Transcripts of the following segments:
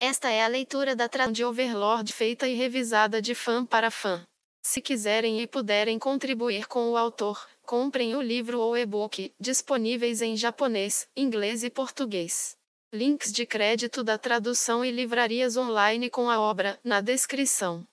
Esta é a leitura da Tran de Overlord feita e revisada de fã para fã. Se quiserem e puderem contribuir com o autor, comprem o livro ou e-book, disponíveis em japonês, inglês e português. Links de crédito da tradução e livrarias online com a obra, na descrição.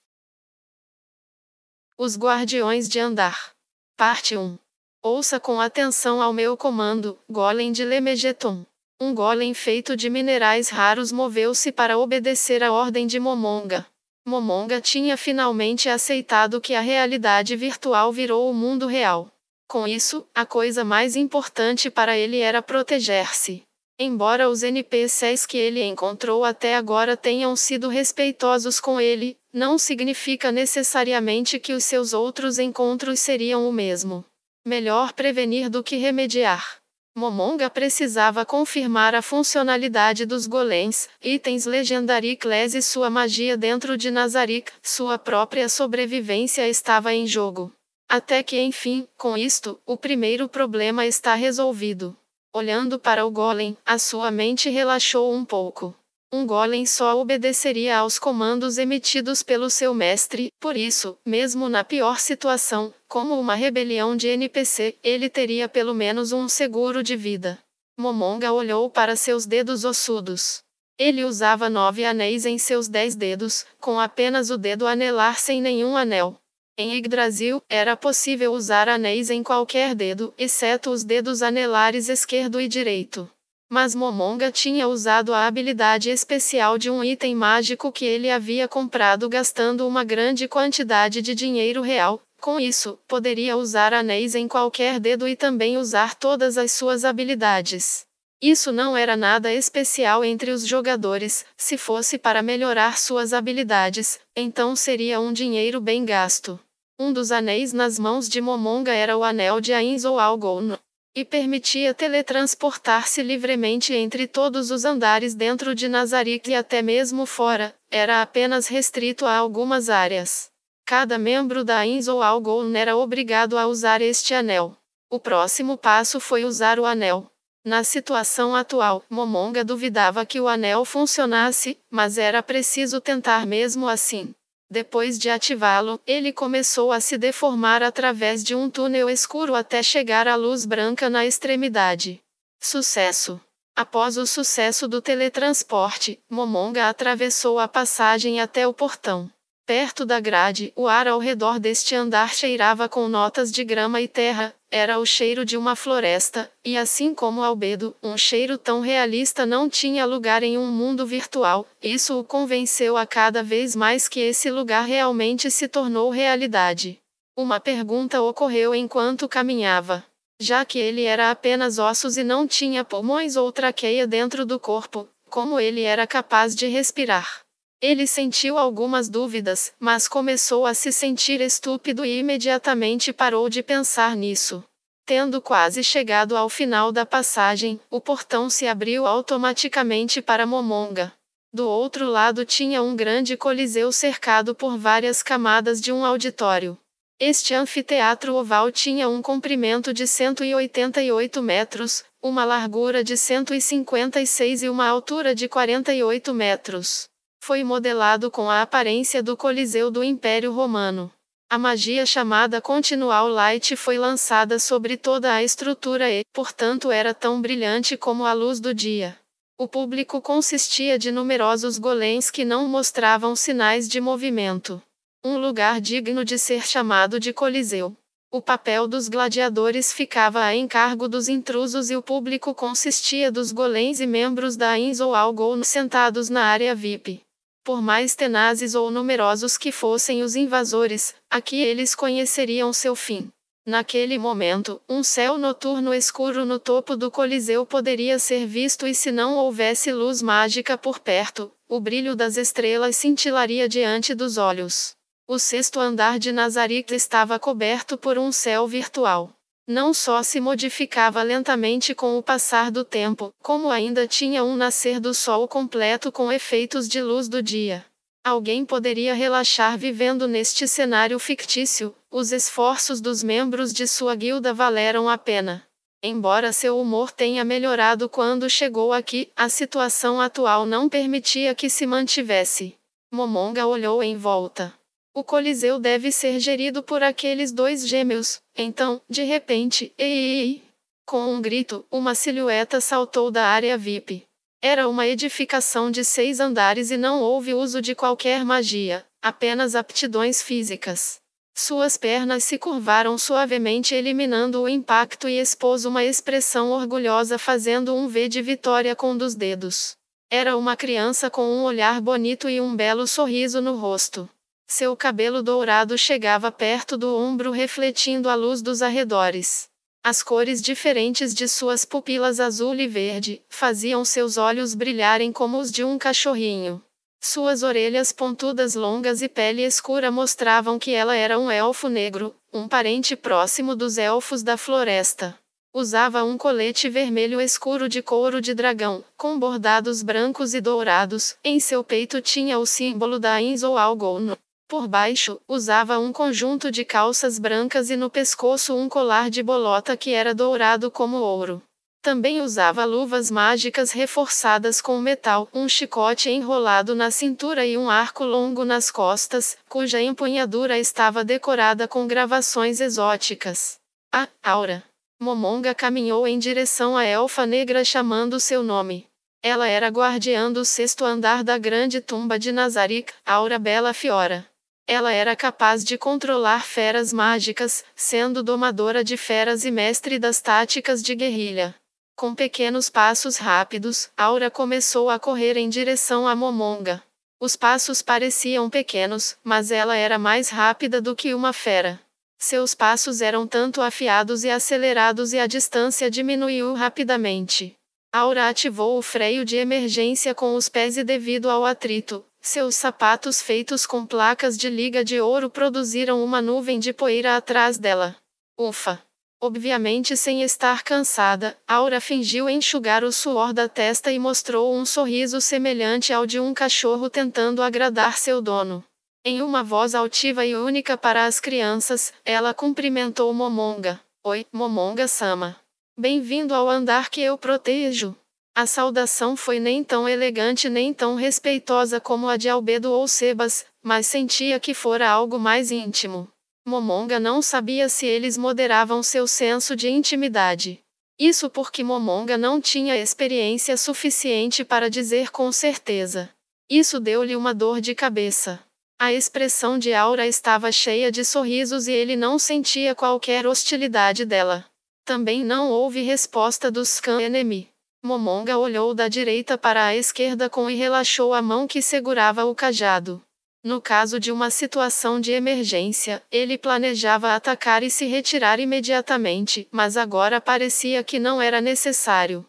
Os Guardiões de Andar. Parte 1. Ouça com atenção ao meu comando, Golem de Lemegeton. Um golem feito de minerais raros moveu-se para obedecer à ordem de Momonga. Momonga tinha finalmente aceitado que a realidade virtual virou o mundo real. Com isso, a coisa mais importante para ele era proteger-se. Embora os NPCs que ele encontrou até agora tenham sido respeitosos com ele, não significa necessariamente que os seus outros encontros seriam o mesmo. Melhor prevenir do que remediar. Momonga precisava confirmar a funcionalidade dos golems, itens Legendary Class e sua magia dentro de Nazarick, sua própria sobrevivência estava em jogo. Até que enfim, com isto, o primeiro problema está resolvido. Olhando para o golem, a sua mente relaxou um pouco. Um golem só obedeceria aos comandos emitidos pelo seu mestre, por isso, mesmo na pior situação, como uma rebelião de NPC, ele teria pelo menos um seguro de vida. Momonga olhou para seus dedos ossudos. Ele usava nove anéis em seus dez dedos, com apenas o dedo anelar sem nenhum anel. Em Yggdrasil, era possível usar anéis em qualquer dedo, exceto os dedos anelares esquerdo e direito mas Momonga tinha usado a habilidade especial de um item mágico que ele havia comprado gastando uma grande quantidade de dinheiro real. Com isso, poderia usar anéis em qualquer dedo e também usar todas as suas habilidades. Isso não era nada especial entre os jogadores, se fosse para melhorar suas habilidades, então seria um dinheiro bem gasto. Um dos anéis nas mãos de Momonga era o anel de Ainz ou Algon, e permitia teletransportar-se livremente entre todos os andares dentro de Nazarick e até mesmo fora, era apenas restrito a algumas áreas. Cada membro da Inz ou Algon era obrigado a usar este anel. O próximo passo foi usar o anel. Na situação atual, Momonga duvidava que o anel funcionasse, mas era preciso tentar mesmo assim. Depois de ativá-lo, ele começou a se deformar através de um túnel escuro até chegar à luz branca na extremidade. Sucesso! Após o sucesso do teletransporte, Momonga atravessou a passagem até o portão. Perto da grade, o ar ao redor deste andar cheirava com notas de grama e terra, era o cheiro de uma floresta, e assim como Albedo, um cheiro tão realista não tinha lugar em um mundo virtual, isso o convenceu a cada vez mais que esse lugar realmente se tornou realidade. Uma pergunta ocorreu enquanto caminhava. Já que ele era apenas ossos e não tinha pulmões ou traqueia dentro do corpo, como ele era capaz de respirar? Ele sentiu algumas dúvidas, mas começou a se sentir estúpido e imediatamente parou de pensar nisso. Tendo quase chegado ao final da passagem, o portão se abriu automaticamente para Momonga. Do outro lado tinha um grande coliseu cercado por várias camadas de um auditório. Este anfiteatro oval tinha um comprimento de 188 metros, uma largura de 156 e uma altura de 48 metros foi modelado com a aparência do Coliseu do Império Romano. A magia chamada Continual Light foi lançada sobre toda a estrutura e, portanto, era tão brilhante como a luz do dia. O público consistia de numerosos golems que não mostravam sinais de movimento. Um lugar digno de ser chamado de Coliseu. O papel dos gladiadores ficava a encargo dos intrusos e o público consistia dos golems e membros da Inns ou Algon sentados na área VIP. Por mais tenazes ou numerosos que fossem os invasores, aqui eles conheceriam seu fim. Naquele momento, um céu noturno escuro no topo do Coliseu poderia ser visto e se não houvesse luz mágica por perto, o brilho das estrelas cintilaria diante dos olhos. O sexto andar de Nazaré estava coberto por um céu virtual não só se modificava lentamente com o passar do tempo, como ainda tinha um nascer do sol completo com efeitos de luz do dia. Alguém poderia relaxar vivendo neste cenário fictício, os esforços dos membros de sua guilda valeram a pena. Embora seu humor tenha melhorado quando chegou aqui, a situação atual não permitia que se mantivesse. Momonga olhou em volta. O Coliseu deve ser gerido por aqueles dois gêmeos. Então, de repente, ei, ei, ei. Com um grito, uma silhueta saltou da área VIP. Era uma edificação de seis andares e não houve uso de qualquer magia, apenas aptidões físicas. Suas pernas se curvaram suavemente, eliminando o impacto, e expôs uma expressão orgulhosa, fazendo um V de vitória com um dos dedos. Era uma criança com um olhar bonito e um belo sorriso no rosto. Seu cabelo dourado chegava perto do ombro, refletindo a luz dos arredores. As cores diferentes de suas pupilas azul e verde faziam seus olhos brilharem como os de um cachorrinho. Suas orelhas pontudas longas e pele escura mostravam que ela era um elfo negro, um parente próximo dos elfos da floresta. Usava um colete vermelho escuro de couro de dragão, com bordados brancos e dourados, em seu peito tinha o símbolo da Inzol Algon, por baixo, usava um conjunto de calças brancas e no pescoço um colar de bolota que era dourado como ouro. Também usava luvas mágicas reforçadas com metal, um chicote enrolado na cintura e um arco longo nas costas, cuja empunhadura estava decorada com gravações exóticas. A Aura. Momonga caminhou em direção à elfa negra chamando seu nome. Ela era guardiã do sexto andar da grande tumba de Nazarick, Aura Bela Fiora. Ela era capaz de controlar feras mágicas, sendo domadora de feras e mestre das táticas de guerrilha. Com pequenos passos rápidos, Aura começou a correr em direção a Momonga. Os passos pareciam pequenos, mas ela era mais rápida do que uma fera. Seus passos eram tanto afiados e acelerados e a distância diminuiu rapidamente. Aura ativou o freio de emergência com os pés e devido ao atrito, seus sapatos feitos com placas de liga de ouro produziram uma nuvem de poeira atrás dela. Ufa! Obviamente, sem estar cansada, Aura fingiu enxugar o suor da testa e mostrou um sorriso semelhante ao de um cachorro tentando agradar seu dono. Em uma voz altiva e única para as crianças, ela cumprimentou Momonga. Oi, Momonga Sama. Bem-vindo ao andar que eu protejo. A saudação foi nem tão elegante nem tão respeitosa como a de Albedo ou Sebas, mas sentia que fora algo mais íntimo. Momonga não sabia se eles moderavam seu senso de intimidade. Isso porque Momonga não tinha experiência suficiente para dizer com certeza. Isso deu-lhe uma dor de cabeça. A expressão de Aura estava cheia de sorrisos e ele não sentia qualquer hostilidade dela. Também não houve resposta dos Khan Enemy. Momonga olhou da direita para a esquerda com e relaxou a mão que segurava o cajado. No caso de uma situação de emergência, ele planejava atacar e se retirar imediatamente, mas agora parecia que não era necessário.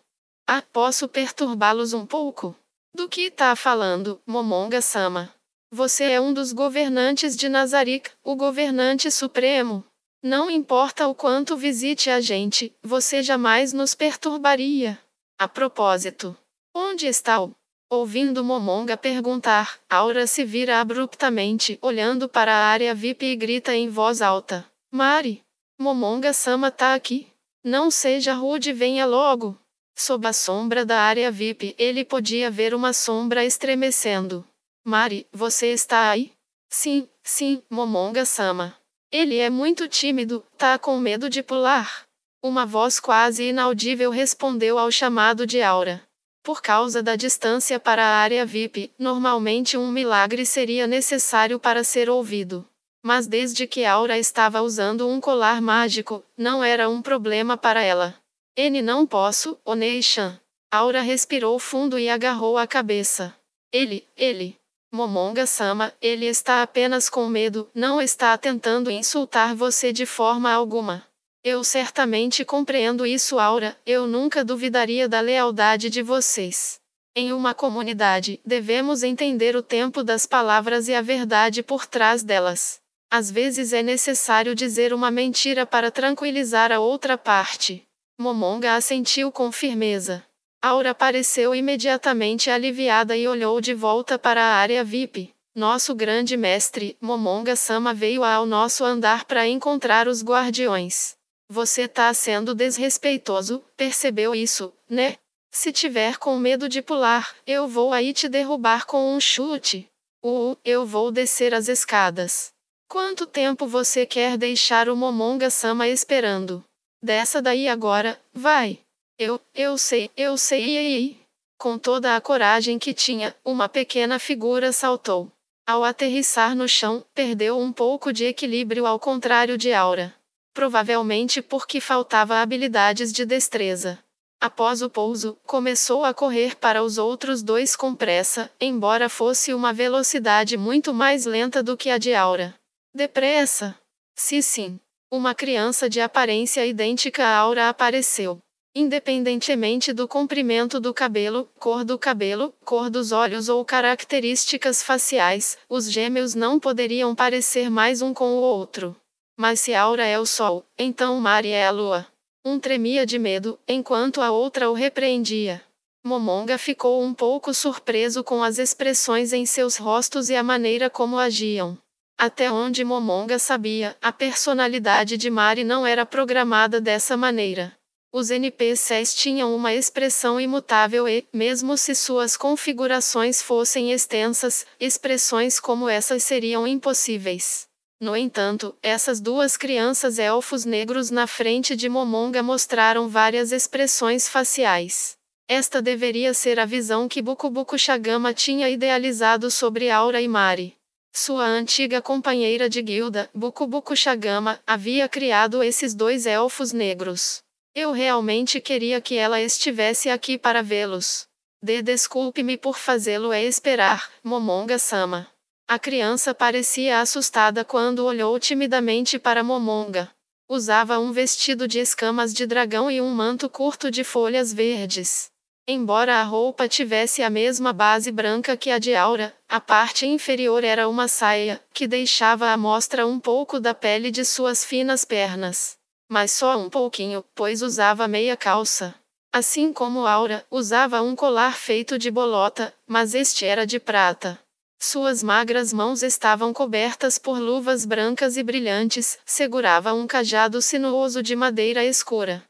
Ah, posso perturbá-los um pouco? Do que está falando, Momonga Sama? Você é um dos governantes de Nazarick, o governante supremo. Não importa o quanto visite a gente, você jamais nos perturbaria. A propósito, onde está o? Ouvindo Momonga perguntar, Aura se vira abruptamente, olhando para a área VIP e grita em voz alta: Mari, Momonga Sama tá aqui. Não seja rude, venha logo. Sob a sombra da área VIP, ele podia ver uma sombra estremecendo. Mari, você está aí? Sim, sim, Momonga Sama. Ele é muito tímido, tá com medo de pular. Uma voz quase inaudível respondeu ao chamado de Aura. Por causa da distância para a área VIP, normalmente um milagre seria necessário para ser ouvido. Mas desde que Aura estava usando um colar mágico, não era um problema para ela. N não posso, Oneishan. Aura respirou fundo e agarrou a cabeça. Ele, ele. Momonga-sama, ele está apenas com medo, não está tentando insultar você de forma alguma. Eu certamente compreendo isso, Aura. Eu nunca duvidaria da lealdade de vocês. Em uma comunidade, devemos entender o tempo das palavras e a verdade por trás delas. Às vezes é necessário dizer uma mentira para tranquilizar a outra parte. Momonga assentiu com firmeza. Aura pareceu imediatamente aliviada e olhou de volta para a área VIP. Nosso grande mestre, Momonga Sama, veio ao nosso andar para encontrar os guardiões. Você tá sendo desrespeitoso, percebeu isso, né? Se tiver com medo de pular, eu vou aí te derrubar com um chute. Uh, eu vou descer as escadas. Quanto tempo você quer deixar o Momonga Sama esperando? Dessa daí agora, vai. Eu, eu sei, eu sei, e aí? Com toda a coragem que tinha, uma pequena figura saltou. Ao aterrissar no chão, perdeu um pouco de equilíbrio ao contrário de Aura provavelmente porque faltava habilidades de destreza. Após o pouso, começou a correr para os outros dois com pressa, embora fosse uma velocidade muito mais lenta do que a de Aura. Depressa! Se sim, uma criança de aparência idêntica a Aura apareceu. Independentemente do comprimento do cabelo, cor do cabelo, cor dos olhos ou características faciais, os gêmeos não poderiam parecer mais um com o outro. Mas se Aura é o sol, então Mari é a lua. Um tremia de medo, enquanto a outra o repreendia. Momonga ficou um pouco surpreso com as expressões em seus rostos e a maneira como agiam. Até onde Momonga sabia, a personalidade de Mari não era programada dessa maneira. Os NPCs tinham uma expressão imutável e, mesmo se suas configurações fossem extensas, expressões como essas seriam impossíveis. No entanto, essas duas crianças elfos negros na frente de Momonga mostraram várias expressões faciais. Esta deveria ser a visão que Bukubuku Shagama tinha idealizado sobre Aura e Mari. Sua antiga companheira de guilda, Bukubuku Shagama, havia criado esses dois elfos negros. Eu realmente queria que ela estivesse aqui para vê-los. De desculpe-me por fazê-lo é esperar, Momonga-sama. A criança parecia assustada quando olhou timidamente para Momonga. Usava um vestido de escamas de dragão e um manto curto de folhas verdes. Embora a roupa tivesse a mesma base branca que a de Aura, a parte inferior era uma saia, que deixava à mostra um pouco da pele de suas finas pernas. Mas só um pouquinho, pois usava meia calça. Assim como Aura, usava um colar feito de bolota, mas este era de prata. Suas magras mãos estavam cobertas por luvas brancas e brilhantes, segurava um cajado sinuoso de madeira escura.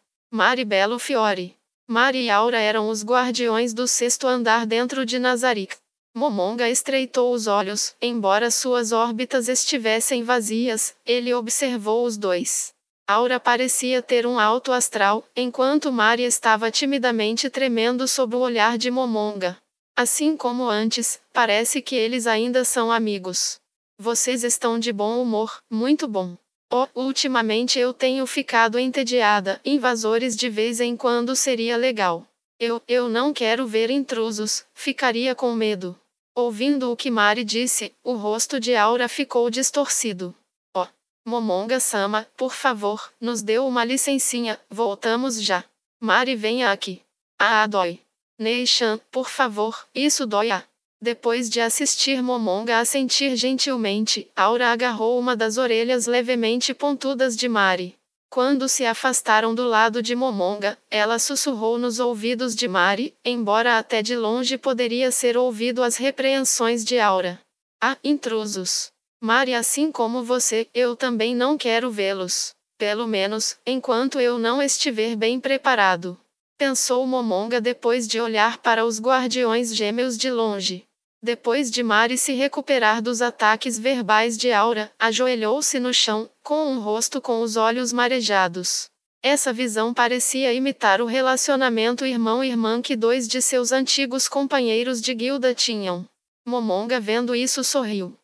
Belo Fiore. Mari e Aura eram os guardiões do sexto andar dentro de Nazarick. Momonga estreitou os olhos, embora suas órbitas estivessem vazias, ele observou os dois. Aura parecia ter um alto astral, enquanto Mari estava timidamente tremendo sob o olhar de Momonga. Assim como antes, parece que eles ainda são amigos. Vocês estão de bom humor, muito bom. Oh, ultimamente eu tenho ficado entediada, invasores de vez em quando seria legal. Eu, eu não quero ver intrusos, ficaria com medo. Ouvindo o que Mari disse, o rosto de Aura ficou distorcido. Oh, Momonga-sama, por favor, nos dê uma licencinha, voltamos já. Mari venha aqui. Ah, dói. Neishan, por favor, isso dói a. Depois de assistir Momonga a sentir gentilmente, Aura agarrou uma das orelhas levemente pontudas de Mari. Quando se afastaram do lado de Momonga, ela sussurrou nos ouvidos de Mari, embora até de longe poderia ser ouvido as repreensões de Aura. Ah, intrusos! Mari, assim como você, eu também não quero vê-los. Pelo menos, enquanto eu não estiver bem preparado. Pensou Momonga depois de olhar para os guardiões gêmeos de longe. Depois de Mari se recuperar dos ataques verbais de Aura, ajoelhou-se no chão, com um rosto com os olhos marejados. Essa visão parecia imitar o relacionamento irmão-irmã que dois de seus antigos companheiros de guilda tinham. Momonga vendo isso sorriu.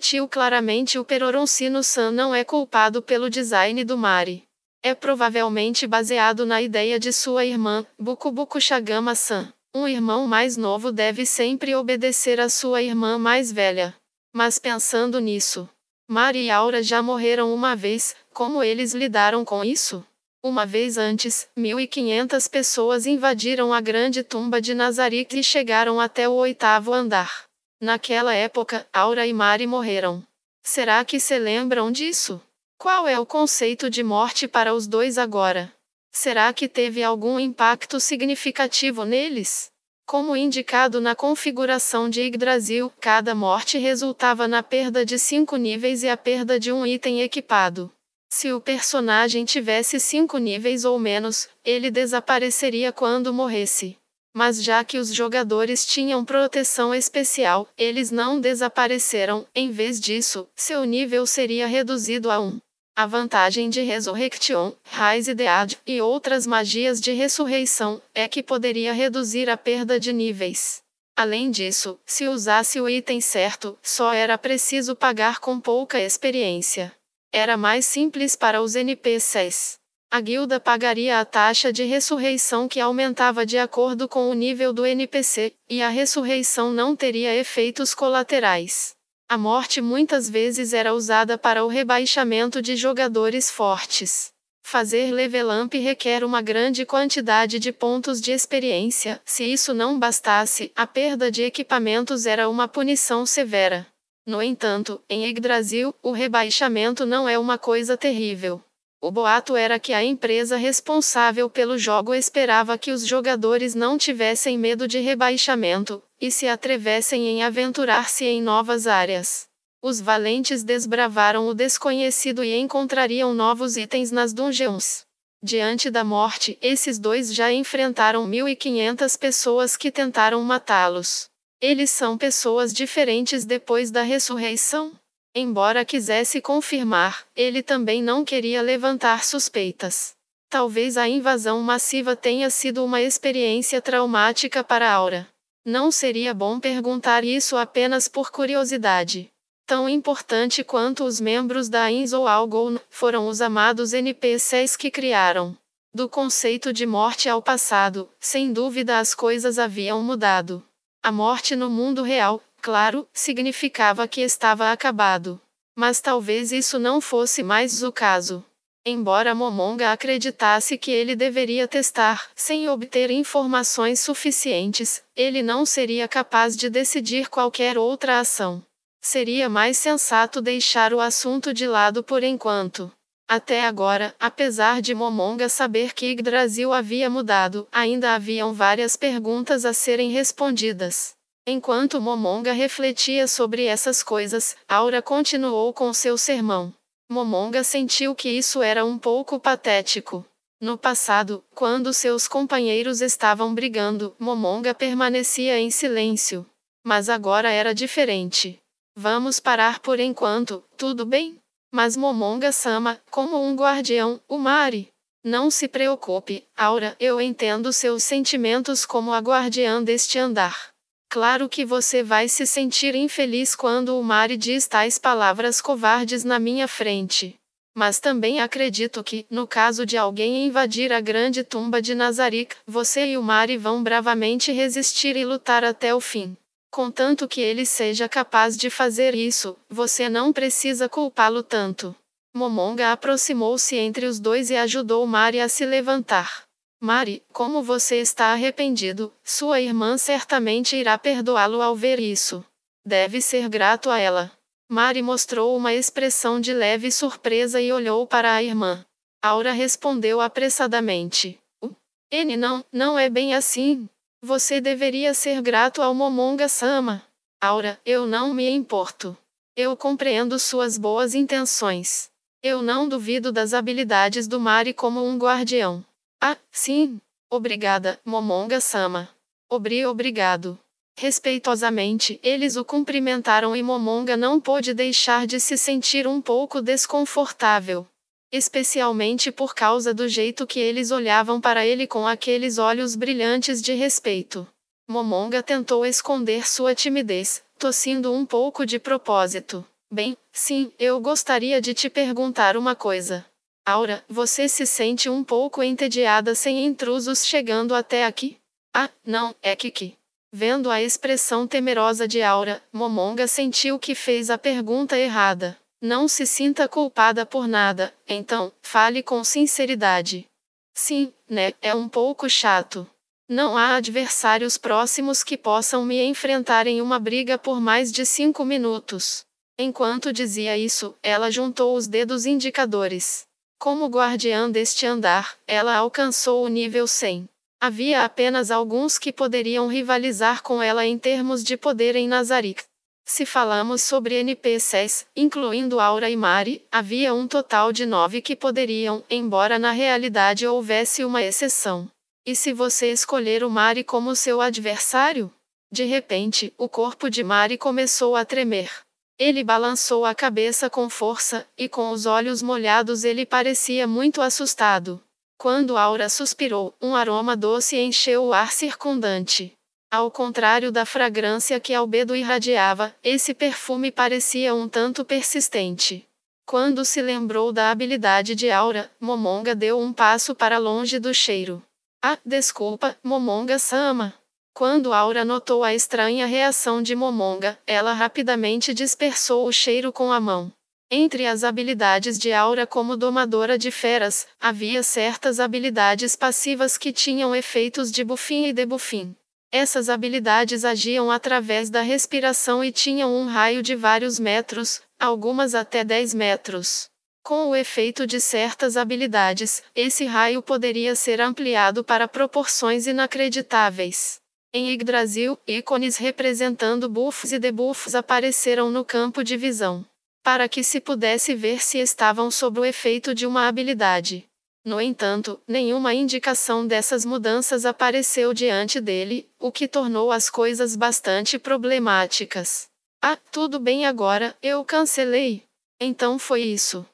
tio claramente o Peroroncino-san não é culpado pelo design do Mari é provavelmente baseado na ideia de sua irmã, Bukubuku Shagama-san. Um irmão mais novo deve sempre obedecer a sua irmã mais velha. Mas pensando nisso, Mari e Aura já morreram uma vez, como eles lidaram com isso? Uma vez antes, 1.500 pessoas invadiram a grande tumba de Nazarick e chegaram até o oitavo andar. Naquela época, Aura e Mari morreram. Será que se lembram disso? Qual é o conceito de morte para os dois agora? Será que teve algum impacto significativo neles? Como indicado na configuração de Yggdrasil, cada morte resultava na perda de 5 níveis e a perda de um item equipado. Se o personagem tivesse 5 níveis ou menos, ele desapareceria quando morresse. Mas já que os jogadores tinham proteção especial, eles não desapareceram, em vez disso, seu nível seria reduzido a 1. Um. A vantagem de Resurrection, Rise the Ad e outras magias de ressurreição é que poderia reduzir a perda de níveis. Além disso, se usasse o item certo, só era preciso pagar com pouca experiência. Era mais simples para os NPCs. A guilda pagaria a taxa de ressurreição que aumentava de acordo com o nível do NPC, e a ressurreição não teria efeitos colaterais. A morte muitas vezes era usada para o rebaixamento de jogadores fortes. Fazer level up requer uma grande quantidade de pontos de experiência, se isso não bastasse, a perda de equipamentos era uma punição severa. No entanto, em Yggdrasil, o rebaixamento não é uma coisa terrível. O boato era que a empresa responsável pelo jogo esperava que os jogadores não tivessem medo de rebaixamento e se atrevessem em aventurar-se em novas áreas. Os valentes desbravaram o desconhecido e encontrariam novos itens nas dungeons. Diante da morte, esses dois já enfrentaram 1.500 pessoas que tentaram matá-los. Eles são pessoas diferentes depois da ressurreição? Embora quisesse confirmar, ele também não queria levantar suspeitas. Talvez a invasão massiva tenha sido uma experiência traumática para Aura. Não seria bom perguntar isso apenas por curiosidade. Tão importante quanto os membros da INS ou Algon foram os amados NPCs que criaram. Do conceito de morte ao passado, sem dúvida as coisas haviam mudado. A morte no mundo real claro, significava que estava acabado. Mas talvez isso não fosse mais o caso. Embora Momonga acreditasse que ele deveria testar, sem obter informações suficientes, ele não seria capaz de decidir qualquer outra ação. Seria mais sensato deixar o assunto de lado por enquanto. Até agora, apesar de Momonga saber que Yggdrasil havia mudado, ainda haviam várias perguntas a serem respondidas. Enquanto Momonga refletia sobre essas coisas, Aura continuou com seu sermão. Momonga sentiu que isso era um pouco patético. No passado, quando seus companheiros estavam brigando, Momonga permanecia em silêncio. Mas agora era diferente. Vamos parar por enquanto, tudo bem? Mas Momonga Sama, como um guardião, o Mari. Não se preocupe, Aura, eu entendo seus sentimentos como a guardiã deste andar. Claro que você vai se sentir infeliz quando o Mari diz tais palavras covardes na minha frente. Mas também acredito que, no caso de alguém invadir a grande tumba de Nazarick, você e o Mari vão bravamente resistir e lutar até o fim. Contanto que ele seja capaz de fazer isso, você não precisa culpá-lo tanto. Momonga aproximou-se entre os dois e ajudou Mari a se levantar. Mari, como você está arrependido, sua irmã certamente irá perdoá-lo ao ver isso. Deve ser grato a ela. Mari mostrou uma expressão de leve surpresa e olhou para a irmã. Aura respondeu apressadamente: uh, N, não, não é bem assim. Você deveria ser grato ao Momonga Sama. Aura, eu não me importo. Eu compreendo suas boas intenções. Eu não duvido das habilidades do Mari como um guardião. Ah, sim. Obrigada, Momonga-sama. Obri obrigado. Respeitosamente, eles o cumprimentaram e Momonga não pôde deixar de se sentir um pouco desconfortável. Especialmente por causa do jeito que eles olhavam para ele com aqueles olhos brilhantes de respeito. Momonga tentou esconder sua timidez, tossindo um pouco de propósito. Bem, sim, eu gostaria de te perguntar uma coisa. Aura, você se sente um pouco entediada sem intrusos chegando até aqui? Ah, não, é Kiki. Vendo a expressão temerosa de Aura, Momonga sentiu que fez a pergunta errada. Não se sinta culpada por nada, então, fale com sinceridade. Sim, né, é um pouco chato. Não há adversários próximos que possam me enfrentar em uma briga por mais de cinco minutos. Enquanto dizia isso, ela juntou os dedos indicadores. Como guardiã deste andar, ela alcançou o nível 100. Havia apenas alguns que poderiam rivalizar com ela em termos de poder em Nazarick. Se falamos sobre NPCs, incluindo Aura e Mari, havia um total de nove que poderiam, embora na realidade houvesse uma exceção. E se você escolher o Mari como seu adversário? De repente, o corpo de Mari começou a tremer. Ele balançou a cabeça com força, e com os olhos molhados ele parecia muito assustado. Quando Aura suspirou, um aroma doce encheu o ar circundante. Ao contrário da fragrância que Albedo irradiava, esse perfume parecia um tanto persistente. Quando se lembrou da habilidade de Aura, Momonga deu um passo para longe do cheiro. Ah, desculpa, Momonga Sama. Quando Aura notou a estranha reação de Momonga, ela rapidamente dispersou o cheiro com a mão. Entre as habilidades de Aura como domadora de feras, havia certas habilidades passivas que tinham efeitos de bufim e debufim. Essas habilidades agiam através da respiração e tinham um raio de vários metros, algumas até 10 metros. Com o efeito de certas habilidades, esse raio poderia ser ampliado para proporções inacreditáveis. Em Yggdrasil, ícones representando buffs e debuffs apareceram no campo de visão, para que se pudesse ver se estavam sob o efeito de uma habilidade. No entanto, nenhuma indicação dessas mudanças apareceu diante dele, o que tornou as coisas bastante problemáticas. Ah, tudo bem agora, eu cancelei. Então foi isso.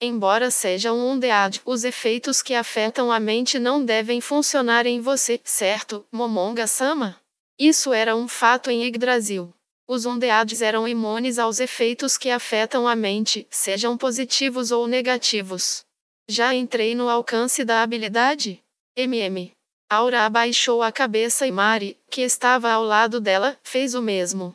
Embora seja um undead, os efeitos que afetam a mente não devem funcionar em você, certo, Momonga-sama? Isso era um fato em Yggdrasil. Os undeads eram imunes aos efeitos que afetam a mente, sejam positivos ou negativos. Já entrei no alcance da habilidade? MM. Aura abaixou a cabeça e Mari, que estava ao lado dela, fez o mesmo.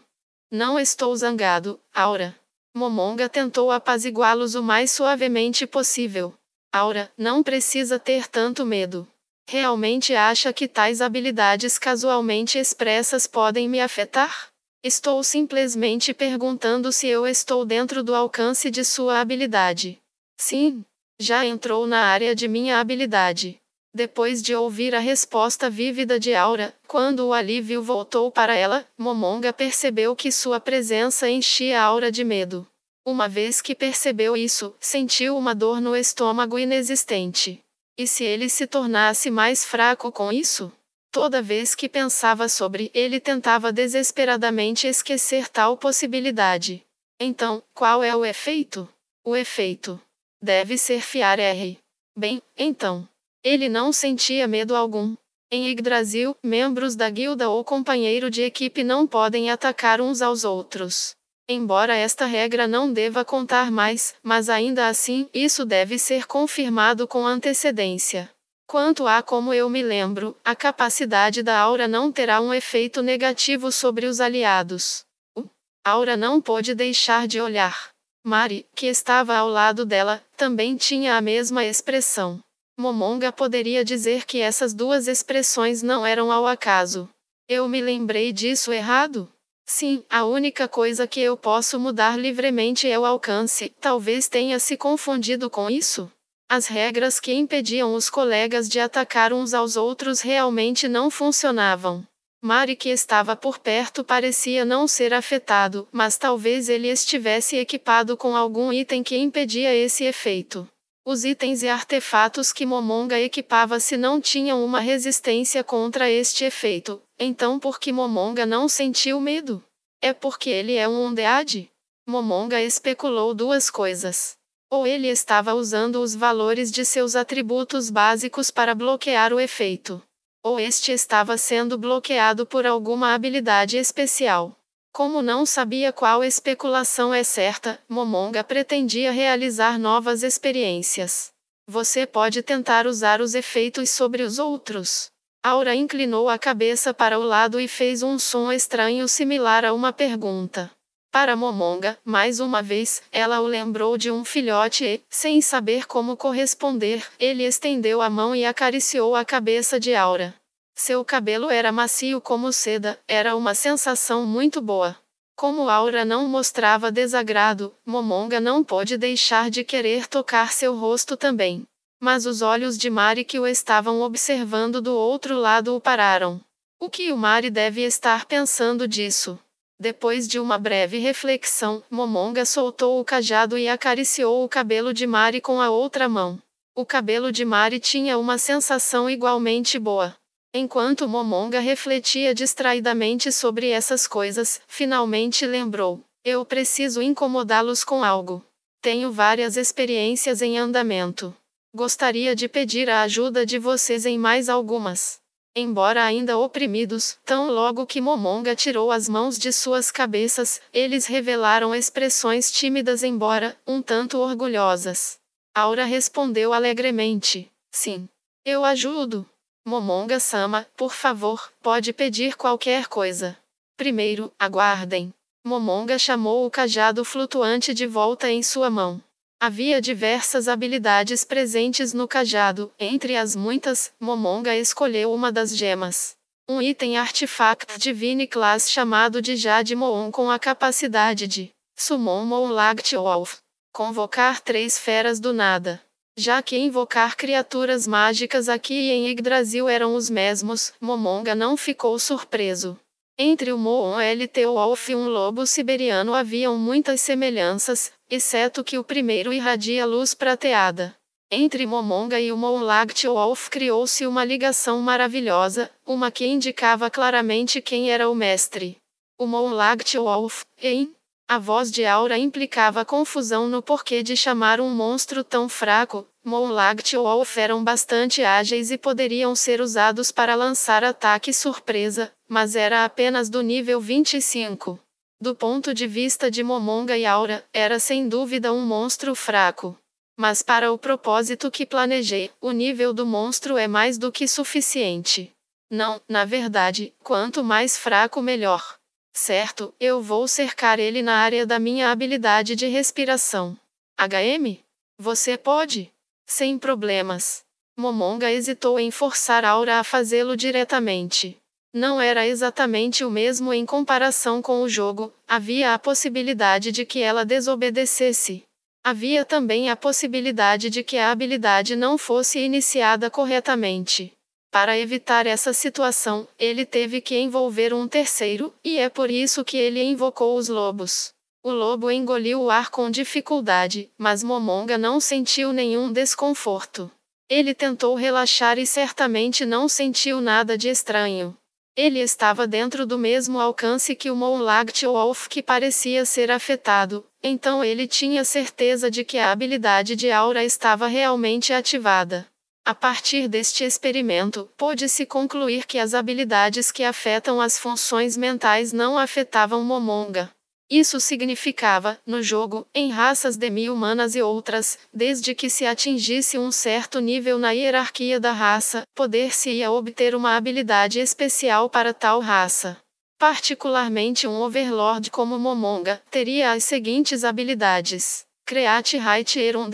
Não estou zangado, Aura. Momonga tentou apaziguá-los o mais suavemente possível. Aura, não precisa ter tanto medo. Realmente acha que tais habilidades casualmente expressas podem me afetar? Estou simplesmente perguntando se eu estou dentro do alcance de sua habilidade. Sim, já entrou na área de minha habilidade. Depois de ouvir a resposta vívida de Aura, quando o alívio voltou para ela, Momonga percebeu que sua presença enchia Aura de medo. Uma vez que percebeu isso, sentiu uma dor no estômago inexistente. E se ele se tornasse mais fraco com isso? Toda vez que pensava sobre, ele tentava desesperadamente esquecer tal possibilidade. Então, qual é o efeito? O efeito deve ser fiar R. Bem, então. Ele não sentia medo algum. Em Yggdrasil, membros da guilda ou companheiro de equipe não podem atacar uns aos outros. Embora esta regra não deva contar mais, mas ainda assim, isso deve ser confirmado com antecedência. Quanto a como eu me lembro, a capacidade da aura não terá um efeito negativo sobre os aliados. Uh, aura não pôde deixar de olhar. Mari, que estava ao lado dela, também tinha a mesma expressão. Momonga poderia dizer que essas duas expressões não eram ao acaso. Eu me lembrei disso errado? Sim, a única coisa que eu posso mudar livremente é o alcance, talvez tenha se confundido com isso. As regras que impediam os colegas de atacar uns aos outros realmente não funcionavam. Mari, que estava por perto, parecia não ser afetado, mas talvez ele estivesse equipado com algum item que impedia esse efeito. Os itens e artefatos que Momonga equipava se não tinham uma resistência contra este efeito, então por que Momonga não sentiu medo? É porque ele é um Ondeade? Momonga especulou duas coisas. Ou ele estava usando os valores de seus atributos básicos para bloquear o efeito. Ou este estava sendo bloqueado por alguma habilidade especial. Como não sabia qual especulação é certa, Momonga pretendia realizar novas experiências. Você pode tentar usar os efeitos sobre os outros. Aura inclinou a cabeça para o lado e fez um som estranho similar a uma pergunta. Para Momonga, mais uma vez, ela o lembrou de um filhote e, sem saber como corresponder, ele estendeu a mão e acariciou a cabeça de Aura. Seu cabelo era macio como seda, era uma sensação muito boa. Como Aura não mostrava desagrado, Momonga não pôde deixar de querer tocar seu rosto também. Mas os olhos de Mari que o estavam observando do outro lado o pararam. O que o Mari deve estar pensando disso? Depois de uma breve reflexão, Momonga soltou o cajado e acariciou o cabelo de Mari com a outra mão. O cabelo de Mari tinha uma sensação igualmente boa. Enquanto Momonga refletia distraidamente sobre essas coisas, finalmente lembrou: Eu preciso incomodá-los com algo. Tenho várias experiências em andamento. Gostaria de pedir a ajuda de vocês em mais algumas. Embora ainda oprimidos, tão logo que Momonga tirou as mãos de suas cabeças, eles revelaram expressões tímidas, embora um tanto orgulhosas. Aura respondeu alegremente: Sim. Eu ajudo. Momonga Sama, por favor, pode pedir qualquer coisa. Primeiro, aguardem. Momonga chamou o cajado flutuante de volta em sua mão. Havia diversas habilidades presentes no cajado, entre as muitas, Momonga escolheu uma das gemas. Um item artefact Divine Class chamado de Jade Moon com a capacidade de Summon Moon Wolf. Convocar três feras do nada já que invocar criaturas mágicas aqui e em Yggdrasil eram os mesmos, Momonga não ficou surpreso. Entre o Moon LT e um lobo siberiano haviam muitas semelhanças, exceto que o primeiro irradia luz prateada. Entre Momonga e o Wolf criou-se uma ligação maravilhosa, uma que indicava claramente quem era o mestre. O Wolf, em a voz de Aura implicava confusão no porquê de chamar um monstro tão fraco. Moonlact e Wolf eram bastante ágeis e poderiam ser usados para lançar ataque surpresa, mas era apenas do nível 25. Do ponto de vista de Momonga e Aura, era sem dúvida um monstro fraco. Mas para o propósito que planejei, o nível do monstro é mais do que suficiente. Não, na verdade, quanto mais fraco melhor. Certo, eu vou cercar ele na área da minha habilidade de respiração. HM? Você pode? Sem problemas. Momonga hesitou em forçar Aura a fazê-lo diretamente. Não era exatamente o mesmo em comparação com o jogo, havia a possibilidade de que ela desobedecesse. Havia também a possibilidade de que a habilidade não fosse iniciada corretamente. Para evitar essa situação, ele teve que envolver um terceiro, e é por isso que ele invocou os lobos. O lobo engoliu o ar com dificuldade, mas Momonga não sentiu nenhum desconforto. Ele tentou relaxar e certamente não sentiu nada de estranho. Ele estava dentro do mesmo alcance que o Moonlact Wolf que parecia ser afetado, então ele tinha certeza de que a habilidade de aura estava realmente ativada. A partir deste experimento, pôde-se concluir que as habilidades que afetam as funções mentais não afetavam Momonga. Isso significava, no jogo, em raças demi-humanas e outras, desde que se atingisse um certo nível na hierarquia da raça, poder-se-ia obter uma habilidade especial para tal raça. Particularmente um overlord como Momonga, teria as seguintes habilidades. Create High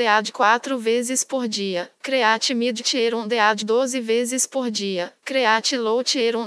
ad 4 vezes por dia. Create Mid ad 12 vezes por dia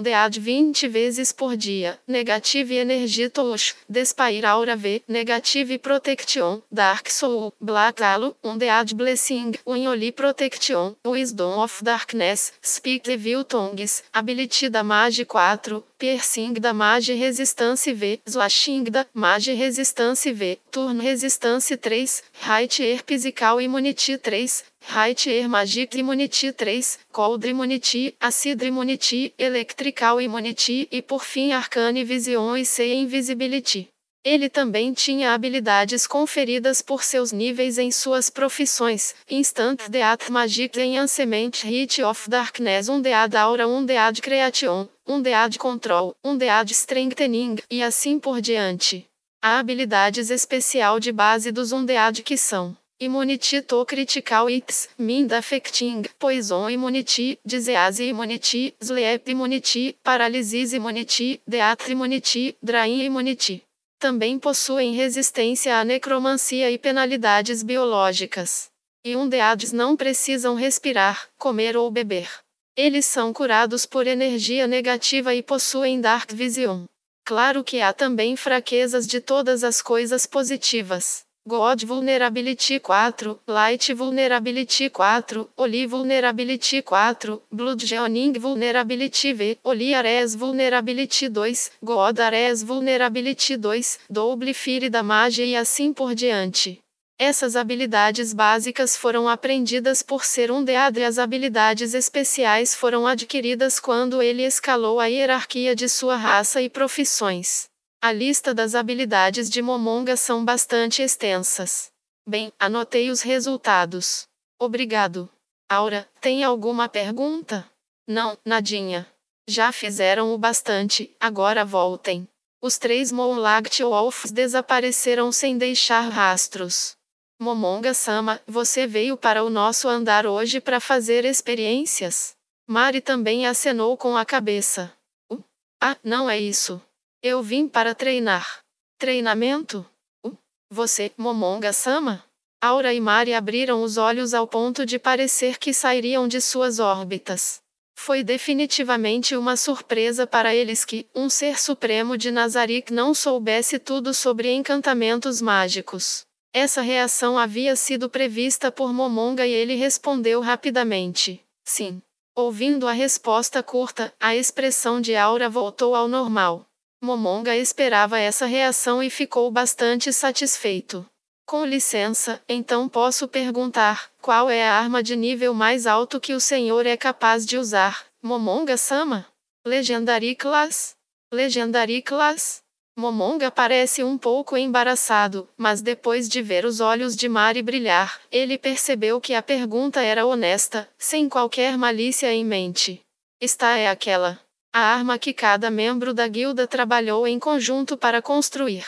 de ad 20 vezes por dia, negative energitolos, despair aura v, negative protection, dark soul, black halo, unde ad blessing, unholy protection, wisdom of darkness, speak evil tongues, ability da mage 4, piercing da mage resistance v, slashing da mage resistance v, turn resistance 3, right air physical immunity 3, high Magic Immunity 3, Cold Immunity, Acid Immunity, Electrical Immunity e por fim Arcane Vision e Sea Invisibility. Ele também tinha habilidades conferidas por seus níveis em suas profissões, Instant Death Magic Enhancement Ancement Hit of Darkness 1 Dead Aura 1 Dead Creation, 1 Dead Control, 1 Dead Strengthening, e assim por diante. Há habilidades especial de base dos 1 que são Immunity to critical its mind affecting poison immunity, disease immunity, sleep immunity, paralysis immunity, death immunity, drying immunity. Também possuem resistência à necromancia e penalidades biológicas. E um não precisam respirar, comer ou beber. Eles são curados por energia negativa e possuem Dark Vision. Claro que há também fraquezas de todas as coisas positivas. God Vulnerability 4, Light Vulnerability 4, Oli Vulnerability 4, Blood Geoning Vulnerability V, Oli Ares Vulnerability 2, God Ares Vulnerability 2, Double Fire Mágia e assim por diante. Essas habilidades básicas foram aprendidas por ser um dead e as habilidades especiais foram adquiridas quando ele escalou a hierarquia de sua raça e profissões. A lista das habilidades de Momonga são bastante extensas. Bem, anotei os resultados. Obrigado. Aura, tem alguma pergunta? Não, nadinha. Já fizeram o bastante, agora voltem. Os três Moonlight Wolves desapareceram sem deixar rastros. Momonga-sama, você veio para o nosso andar hoje para fazer experiências? Mari também acenou com a cabeça. Uh, ah, não é isso. Eu vim para treinar. Treinamento? você, Momonga-sama? Aura e Mari abriram os olhos ao ponto de parecer que sairiam de suas órbitas. Foi definitivamente uma surpresa para eles que um ser supremo de Nazarick não soubesse tudo sobre encantamentos mágicos. Essa reação havia sido prevista por Momonga e ele respondeu rapidamente: Sim. Ouvindo a resposta curta, a expressão de Aura voltou ao normal. Momonga esperava essa reação e ficou bastante satisfeito. Com licença, então posso perguntar: qual é a arma de nível mais alto que o senhor é capaz de usar? Momonga Sama? Legendary Class? Legendary Class? Momonga parece um pouco embaraçado, mas depois de ver os olhos de Mari brilhar, ele percebeu que a pergunta era honesta, sem qualquer malícia em mente. Está é aquela a arma que cada membro da guilda trabalhou em conjunto para construir.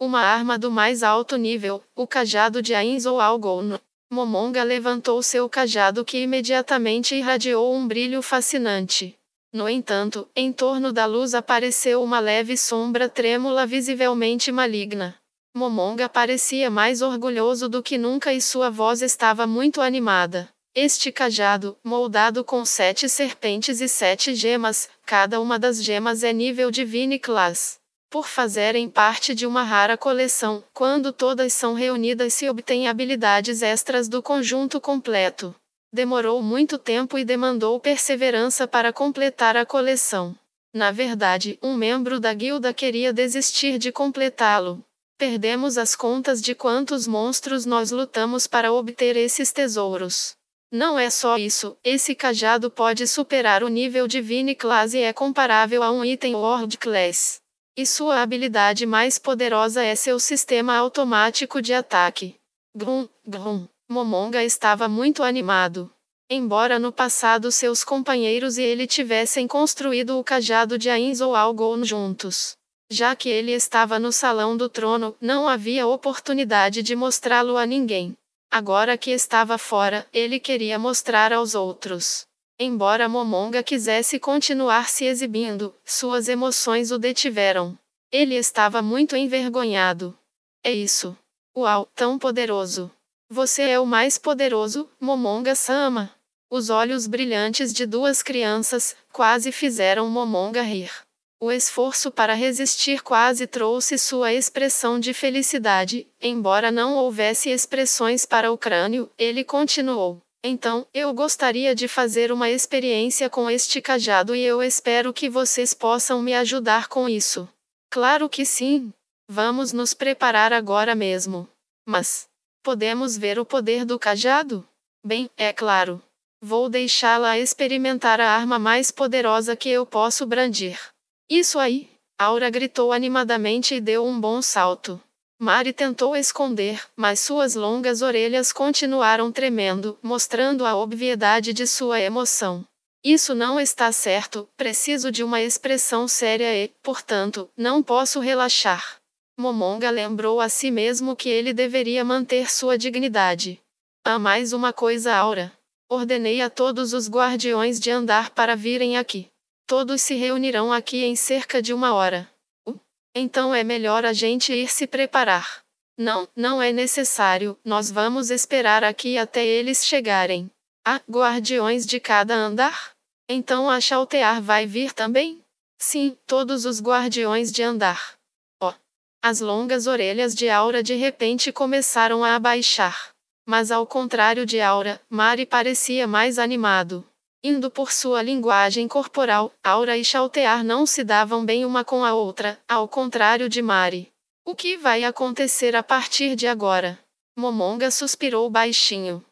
Uma arma do mais alto nível, o cajado de Ains ou Algono. Momonga levantou seu cajado que imediatamente irradiou um brilho fascinante. No entanto, em torno da luz apareceu uma leve sombra trêmula visivelmente maligna. Momonga parecia mais orgulhoso do que nunca e sua voz estava muito animada. Este cajado, moldado com sete serpentes e sete gemas, cada uma das gemas é nível Divine Class. Por fazerem parte de uma rara coleção, quando todas são reunidas se obtém habilidades extras do conjunto completo. Demorou muito tempo e demandou perseverança para completar a coleção. Na verdade, um membro da guilda queria desistir de completá-lo. Perdemos as contas de quantos monstros nós lutamos para obter esses tesouros. Não é só isso, esse cajado pode superar o nível Divine Class e é comparável a um item World Class. E sua habilidade mais poderosa é seu sistema automático de ataque. Grum, grum. Momonga estava muito animado. Embora no passado seus companheiros e ele tivessem construído o cajado de Ainz ou Algon juntos. Já que ele estava no salão do trono, não havia oportunidade de mostrá-lo a ninguém. Agora que estava fora, ele queria mostrar aos outros. Embora Momonga quisesse continuar se exibindo, suas emoções o detiveram. Ele estava muito envergonhado. É isso. Uau, tão poderoso. Você é o mais poderoso, Momonga Sama. Os olhos brilhantes de duas crianças quase fizeram Momonga rir. O esforço para resistir quase trouxe sua expressão de felicidade, embora não houvesse expressões para o crânio, ele continuou. Então, eu gostaria de fazer uma experiência com este cajado e eu espero que vocês possam me ajudar com isso. Claro que sim! Vamos nos preparar agora mesmo. Mas, podemos ver o poder do cajado? Bem, é claro. Vou deixá-la experimentar a arma mais poderosa que eu posso brandir. Isso aí! Aura gritou animadamente e deu um bom salto. Mari tentou esconder, mas suas longas orelhas continuaram tremendo, mostrando a obviedade de sua emoção. Isso não está certo, preciso de uma expressão séria e, portanto, não posso relaxar. Momonga lembrou a si mesmo que ele deveria manter sua dignidade. Há mais uma coisa, Aura. Ordenei a todos os guardiões de andar para virem aqui. Todos se reunirão aqui em cerca de uma hora. então é melhor a gente ir se preparar. Não, não é necessário, nós vamos esperar aqui até eles chegarem. Há ah, guardiões de cada andar? Então a Chaltear vai vir também? Sim, todos os guardiões de andar. Oh! As longas orelhas de Aura de repente começaram a abaixar. Mas ao contrário de Aura, Mari parecia mais animado indo por sua linguagem corporal, Aura e Chaltear não se davam bem uma com a outra, ao contrário de Mari. O que vai acontecer a partir de agora? Momonga suspirou baixinho.